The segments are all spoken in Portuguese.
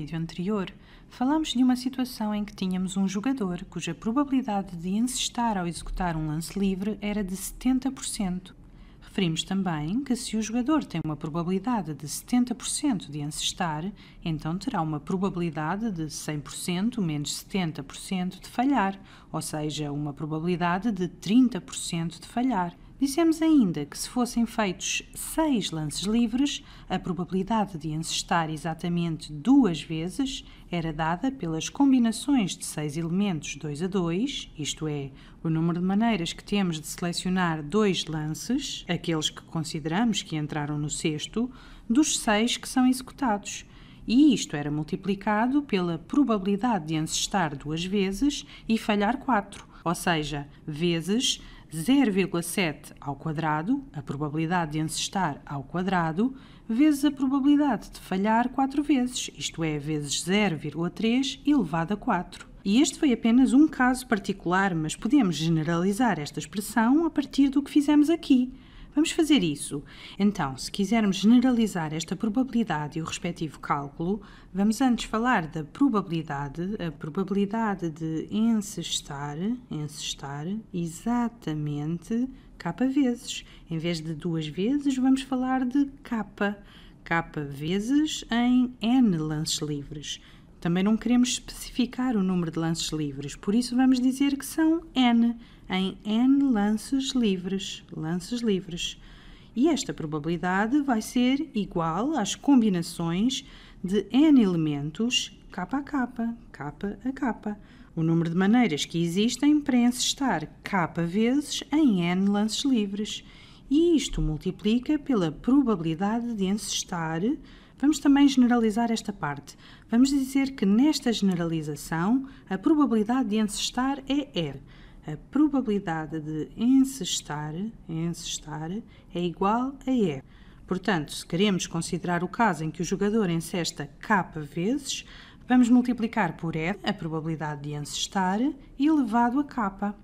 vídeo anterior, falámos de uma situação em que tínhamos um jogador cuja probabilidade de incestar ao executar um lance livre era de 70%. Referimos também que se o jogador tem uma probabilidade de 70% de incestar, então terá uma probabilidade de 100% menos 70% de falhar, ou seja, uma probabilidade de 30% de falhar. Dissemos ainda que, se fossem feitos seis lances livres, a probabilidade de encestar exatamente duas vezes era dada pelas combinações de seis elementos 2 a 2, isto é, o número de maneiras que temos de selecionar dois lances, aqueles que consideramos que entraram no sexto, dos seis que são executados. E isto era multiplicado pela probabilidade de encestar duas vezes e falhar quatro ou seja, vezes 0,7 ao quadrado, a probabilidade de encestar ao quadrado, vezes a probabilidade de falhar 4 vezes, isto é, vezes 0,3 elevado a 4. E este foi apenas um caso particular, mas podemos generalizar esta expressão a partir do que fizemos aqui. Vamos fazer isso. Então, se quisermos generalizar esta probabilidade e o respectivo cálculo, vamos antes falar da probabilidade, a probabilidade de encestar, encestar exatamente k vezes. Em vez de duas vezes, vamos falar de k. k vezes em n lances livres. Também não queremos especificar o número de lances livres, por isso vamos dizer que são n, em n lances livres, lances livres. E esta probabilidade vai ser igual às combinações de n elementos capa a capa, capa a capa. O número de maneiras que existem para estar k vezes em n lances livres. E isto multiplica pela probabilidade de encestar Vamos também generalizar esta parte. Vamos dizer que nesta generalização a probabilidade de encestar é R. A probabilidade de encestar, encestar é igual a R. Portanto, se queremos considerar o caso em que o jogador encesta K vezes, vamos multiplicar por R a probabilidade de encestar elevado a K.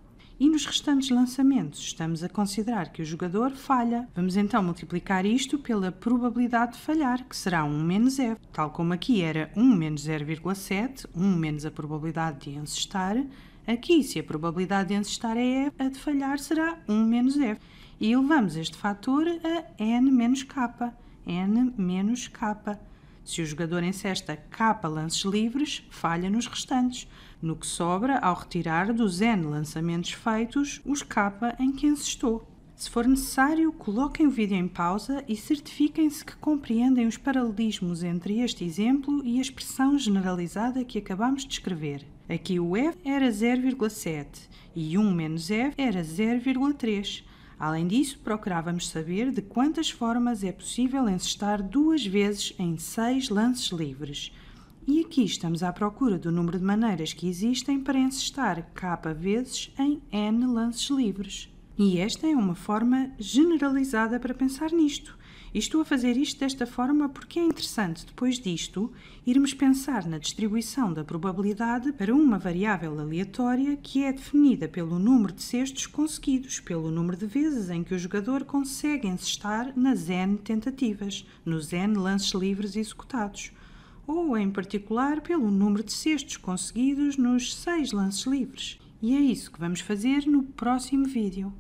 E nos restantes lançamentos, estamos a considerar que o jogador falha. Vamos então multiplicar isto pela probabilidade de falhar, que será 1 menos f, tal como aqui era 1 menos 0,7, 1 menos a probabilidade de encestar. Aqui, se a probabilidade de encestar é f, a de falhar será 1 menos f. E elevamos este fator a n menos k, n menos k. Se o jogador em cesta capa lances livres, falha nos restantes. No que sobra, ao retirar dos N lançamentos feitos, os capa em que encestou. Se for necessário, coloquem o vídeo em pausa e certifiquem-se que compreendem os paralelismos entre este exemplo e a expressão generalizada que acabamos de escrever. Aqui o f era 0,7 e 1 menos f era 0,3. Além disso, procurávamos saber de quantas formas é possível encestar duas vezes em seis lances livres. E aqui estamos à procura do número de maneiras que existem para encestar K vezes em N lances livres. E esta é uma forma generalizada para pensar nisto. E estou a fazer isto desta forma porque é interessante, depois disto, irmos pensar na distribuição da probabilidade para uma variável aleatória que é definida pelo número de cestos conseguidos, pelo número de vezes em que o jogador consegue encestar nas N tentativas, nos N lances livres executados, ou, em particular, pelo número de cestos conseguidos nos 6 lances livres. E é isso que vamos fazer no próximo vídeo.